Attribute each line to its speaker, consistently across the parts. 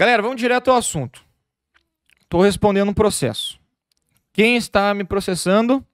Speaker 1: Galera, vamos direto ao assunto. Estou respondendo um processo. Quem está me processando?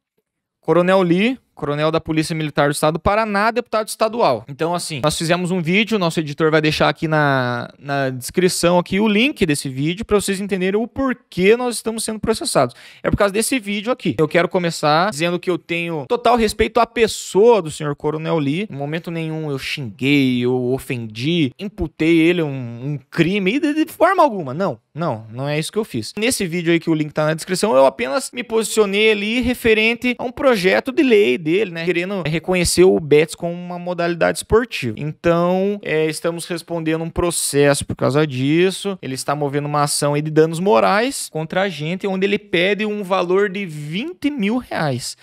Speaker 1: Coronel Lee, coronel da Polícia Militar do Estado do Paraná, deputado estadual. Então, assim, nós fizemos um vídeo, nosso editor vai deixar aqui na, na descrição aqui o link desse vídeo para vocês entenderem o porquê nós estamos sendo processados. É por causa desse vídeo aqui. Eu quero começar dizendo que eu tenho total respeito à pessoa do senhor Coronel Lee. Em momento nenhum eu xinguei, eu ofendi, imputei ele um, um crime, de forma alguma, não. Não, não é isso que eu fiz. Nesse vídeo aí que o link tá na descrição, eu apenas me posicionei ali referente a um projeto de lei dele, né? Querendo reconhecer o Betis como uma modalidade esportiva. Então, é, estamos respondendo um processo por causa disso. Ele está movendo uma ação aí de danos morais contra a gente, onde ele pede um valor de 20 mil reais.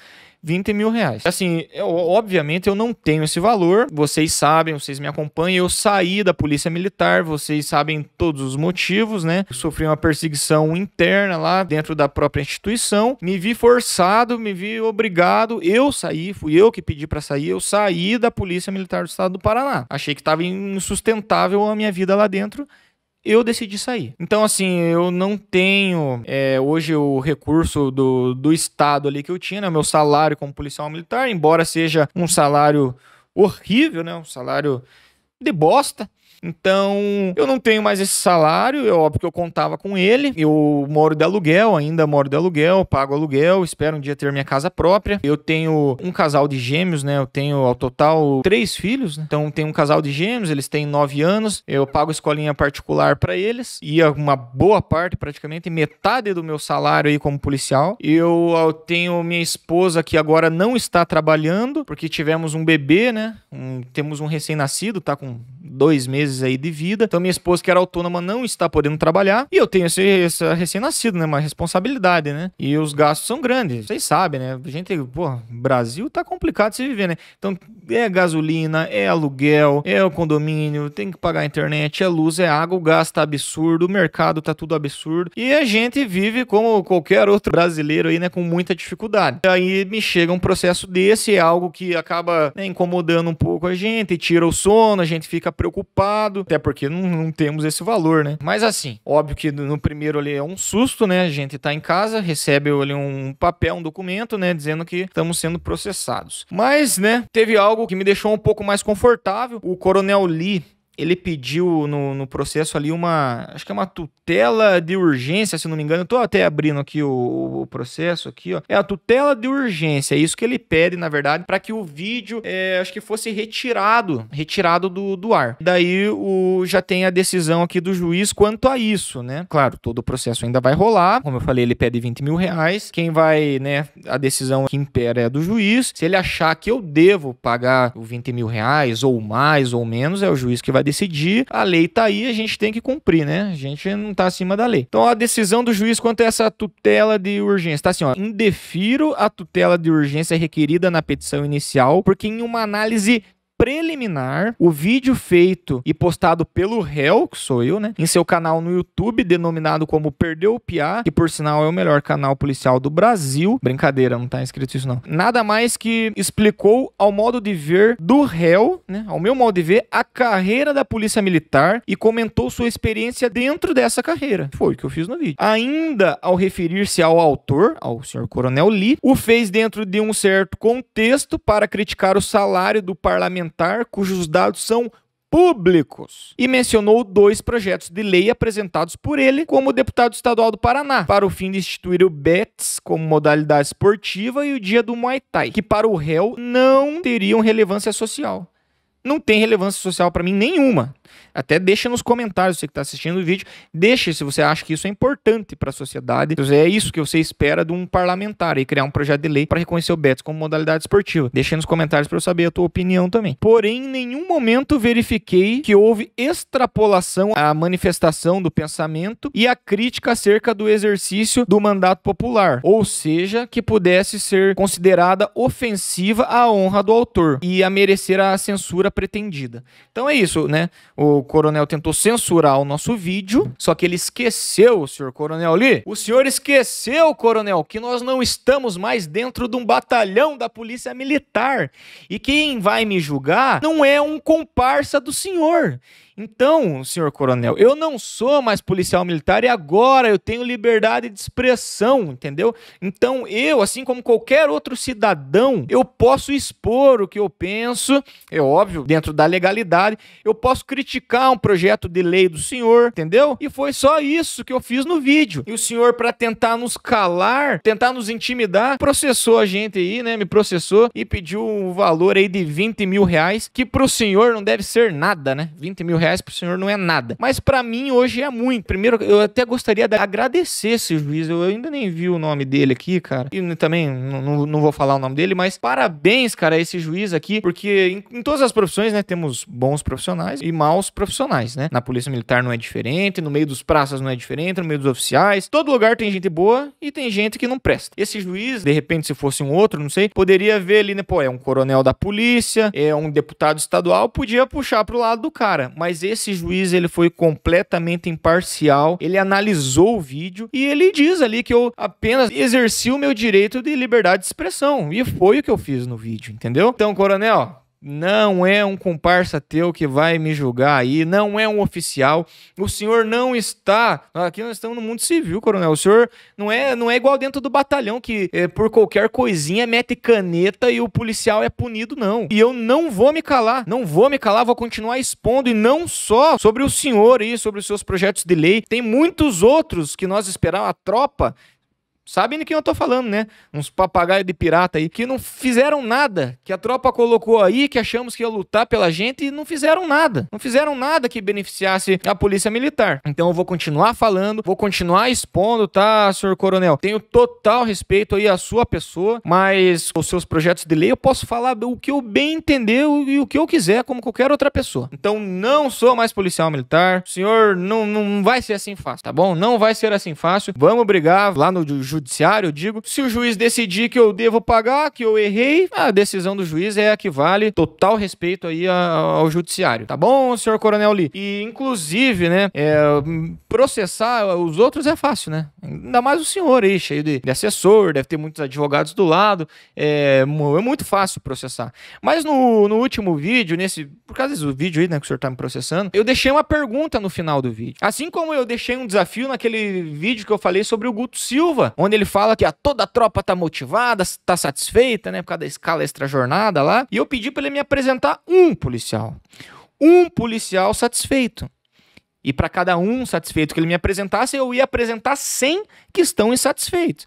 Speaker 1: 20 mil reais. Assim, eu, obviamente eu não tenho esse valor, vocês sabem, vocês me acompanham. Eu saí da Polícia Militar, vocês sabem todos os motivos, né? Eu sofri uma perseguição interna lá dentro da própria instituição, me vi forçado, me vi obrigado. Eu saí, fui eu que pedi para sair, eu saí da Polícia Militar do Estado do Paraná. Achei que estava insustentável a minha vida lá dentro eu decidi sair. Então, assim, eu não tenho é, hoje o recurso do, do Estado ali que eu tinha, né? meu salário como policial militar, embora seja um salário horrível, né? um salário de bosta. Então, eu não tenho mais esse salário, é óbvio que eu contava com ele. Eu moro de aluguel, ainda moro de aluguel, pago aluguel, espero um dia ter minha casa própria. Eu tenho um casal de gêmeos, né? Eu tenho ao total três filhos, né? Então, tem um casal de gêmeos, eles têm nove anos. Eu pago escolinha particular para eles, E uma boa parte, praticamente metade do meu salário aí como policial. Eu, eu tenho minha esposa que agora não está trabalhando, porque tivemos um bebê, né? Um, temos um recém-nascido, tá com dois meses aí de vida. Então, minha esposa, que era autônoma, não está podendo trabalhar. E eu tenho esse, esse recém-nascido, né? Uma responsabilidade, né? E os gastos são grandes. Vocês sabem, né? A gente, pô, Brasil tá complicado de se viver, né? Então, é gasolina, é aluguel, é o condomínio, tem que pagar a internet, é luz, é água, o gasto tá absurdo, o mercado tá tudo absurdo. E a gente vive como qualquer outro brasileiro aí, né? Com muita dificuldade. E aí me chega um processo desse, é algo que acaba né, incomodando um pouco a gente, tira o sono, a gente fica preso preocupado, até porque não, não temos esse valor, né? Mas assim, óbvio que no primeiro ali é um susto, né? A gente tá em casa, recebe ali um papel, um documento, né? Dizendo que estamos sendo processados. Mas, né, teve algo que me deixou um pouco mais confortável. O Coronel Lee, ele pediu no, no, processo ali uma, acho que é uma tutela de urgência, se não me engano. Eu tô até abrindo aqui o, o processo aqui, ó. É a tutela de urgência, é isso que ele pede, na verdade, para que o vídeo, é, acho que fosse retirado, retirado do, do ar. Daí o, já tem a decisão aqui do juiz quanto a isso, né? Claro, todo o processo ainda vai rolar. Como eu falei, ele pede 20 mil reais. Quem vai, né, a decisão que impera é do juiz. Se ele achar que eu devo pagar 20 mil reais ou mais ou menos, é o juiz que vai vai decidir, a lei tá aí, a gente tem que cumprir, né? A gente não tá acima da lei. Então a decisão do juiz quanto a essa tutela de urgência, tá assim, ó, indefiro a tutela de urgência requerida na petição inicial, porque em uma análise preliminar, o vídeo feito e postado pelo réu, que sou eu, né, em seu canal no YouTube, denominado como Perdeu o Piá, que por sinal é o melhor canal policial do Brasil. Brincadeira, não tá escrito isso não. Nada mais que explicou ao modo de ver do réu, né, ao meu modo de ver, a carreira da Polícia Militar e comentou sua experiência dentro dessa carreira. Foi o que eu fiz no vídeo. Ainda ao referir-se ao autor, ao senhor Coronel Lee, o fez dentro de um certo contexto para criticar o salário do parlamentar parlamentar cujos dados são públicos e mencionou dois projetos de lei apresentados por ele como deputado estadual do Paraná, para o fim de instituir o BETS como modalidade esportiva e o dia do Muay Thai, que para o réu não teriam relevância social. Não tem relevância social para mim nenhuma. Até deixa nos comentários você que está assistindo o vídeo, deixe se você acha que isso é importante para a sociedade. então é isso que você espera de um parlamentar e criar um projeto de lei para reconhecer o Betis como modalidade esportiva. Deixe nos comentários para eu saber a tua opinião também. Porém, em nenhum momento verifiquei que houve extrapolação à manifestação do pensamento e à crítica acerca do exercício do mandato popular, ou seja, que pudesse ser considerada ofensiva à honra do autor e a merecer a censura pretendida. Então é isso, né? O coronel tentou censurar o nosso vídeo, só que ele esqueceu, senhor coronel Lee. O senhor esqueceu, coronel, que nós não estamos mais dentro de um batalhão da polícia militar. E quem vai me julgar não é um comparsa do senhor. Então, senhor coronel, eu não sou mais policial militar e agora eu tenho liberdade de expressão, entendeu? Então, eu, assim como qualquer outro cidadão, eu posso expor o que eu penso, é óbvio, dentro da legalidade, eu posso criticar um projeto de lei do senhor, entendeu? E foi só isso que eu fiz no vídeo. E o senhor, para tentar nos calar, tentar nos intimidar, processou a gente aí, né? Me processou e pediu um valor aí de 20 mil reais, que pro senhor não deve ser nada, né? 20 mil reais reais pro senhor não é nada. Mas para mim hoje é muito. Primeiro, eu até gostaria de agradecer esse juiz. Eu ainda nem vi o nome dele aqui, cara. E também não, não vou falar o nome dele, mas parabéns, cara, a esse juiz aqui, porque em, em todas as profissões, né, temos bons profissionais e maus profissionais, né? Na Polícia Militar não é diferente, no meio dos praças não é diferente, no meio dos oficiais. Todo lugar tem gente boa e tem gente que não presta. Esse juiz, de repente, se fosse um outro, não sei, poderia ver ali, né, pô, é um coronel da polícia, é um deputado estadual, podia puxar pro lado do cara, mas mas esse juiz ele foi completamente imparcial, ele analisou o vídeo e ele diz ali que eu apenas exerci o meu direito de liberdade de expressão e foi o que eu fiz no vídeo, entendeu? Então, coronel, não é um comparsa teu que vai me julgar aí, não é um oficial. O senhor não está. Aqui nós estamos no mundo civil, coronel. O senhor não é, não é igual dentro do batalhão que é, por qualquer coisinha mete caneta e o policial é punido, não. E eu não vou me calar, não vou me calar, vou continuar expondo e não só sobre o senhor e sobre os seus projetos de lei. Tem muitos outros que nós esperamos, a tropa sabem de quem eu tô falando, né? Uns papagaios de pirata aí que não fizeram nada, que a tropa colocou aí, que achamos que ia lutar pela gente e não fizeram nada. Não fizeram nada que beneficiasse a polícia militar. Então eu vou continuar falando, vou continuar expondo, tá, senhor coronel? Tenho total respeito aí à sua pessoa, mas os seus projetos de lei eu posso falar o que eu bem entender e o que eu quiser, como qualquer outra pessoa. Então não sou mais policial militar. O senhor não, não vai ser assim fácil, tá bom? Não vai ser assim fácil. Vamos brigar lá no judiciário, eu digo, se o juiz decidir que eu devo pagar, que eu errei, a decisão do juiz é a que vale. Total respeito aí ao judiciário, tá bom, senhor Coronel Lee? E, inclusive, né, é, processar os outros é fácil, né? Ainda mais o senhor aí, cheio de, de assessor, deve ter muitos advogados do lado, é, é muito fácil processar. Mas no, no último vídeo, nesse, por causa do vídeo aí, né, que o senhor tá me processando, eu deixei uma pergunta no final do vídeo. Assim como eu deixei um desafio naquele vídeo que eu falei sobre o Guto Silva, onde ele fala que a ah, toda a tropa tá motivada, tá satisfeita, né, por causa da escala extra-jornada lá, e eu pedi para ele me apresentar um policial. Um policial satisfeito. E para cada um satisfeito que ele me apresentasse, eu ia apresentar 100 que estão insatisfeitos.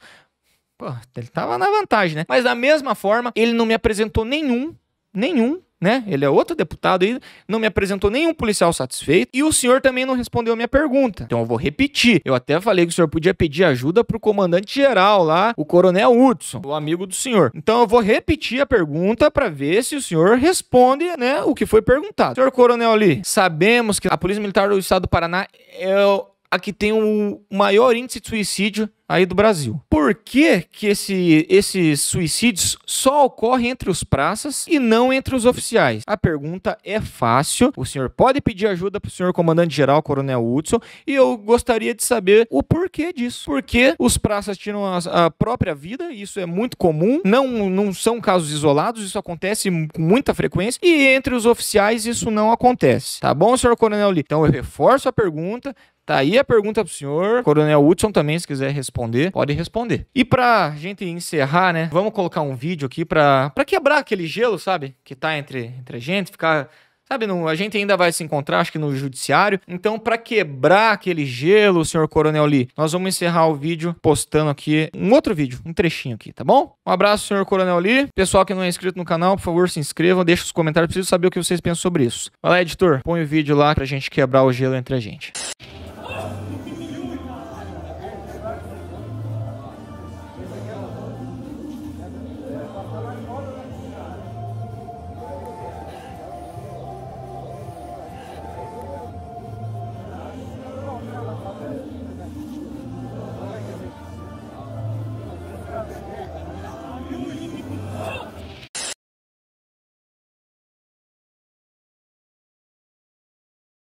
Speaker 1: Pô, ele tava na vantagem, né? Mas da mesma forma, ele não me apresentou nenhum, nenhum né? Ele é outro deputado e não me apresentou nenhum policial satisfeito e o senhor também não respondeu a minha pergunta. Então eu vou repetir. Eu até falei que o senhor podia pedir ajuda pro comandante geral lá, o Coronel Hudson, o amigo do senhor. Então eu vou repetir a pergunta para ver se o senhor responde, né, o que foi perguntado. Senhor Coronel Lee, sabemos que a Polícia Militar do Estado do Paraná é a que tem o maior índice de suicídio aí do Brasil. Por que, que esse, esses suicídios só ocorrem entre os praças e não entre os oficiais? A pergunta é fácil. O senhor pode pedir ajuda para o senhor comandante-geral, Coronel Hudson, e eu gostaria de saber o porquê disso. Por que os praças tiram a, a, própria vida? Isso é muito comum. Não, não são casos isolados, isso acontece com muita frequência. E entre os oficiais isso não acontece. Tá bom, senhor Coronel Lee? Então eu reforço a pergunta. Tá aí a pergunta para o senhor. Coronel Hudson também, se quiser responder responder, pode responder. E pra gente encerrar, né? Vamos colocar um vídeo aqui pra, pra quebrar aquele gelo, sabe? Que tá entre, entre a gente, ficar Sabe, No a gente ainda vai se encontrar, acho que no judiciário. Então, para quebrar aquele gelo, senhor Coronel Lee, nós vamos encerrar o vídeo postando aqui um outro vídeo, um trechinho aqui, tá bom? Um abraço, senhor Coronel Lee. Pessoal que não é inscrito no canal, por favor, se inscrevam, deixa os comentários, preciso saber o que vocês pensam sobre isso. Vai lá, editor, põe o vídeo lá pra gente quebrar o gelo entre a gente.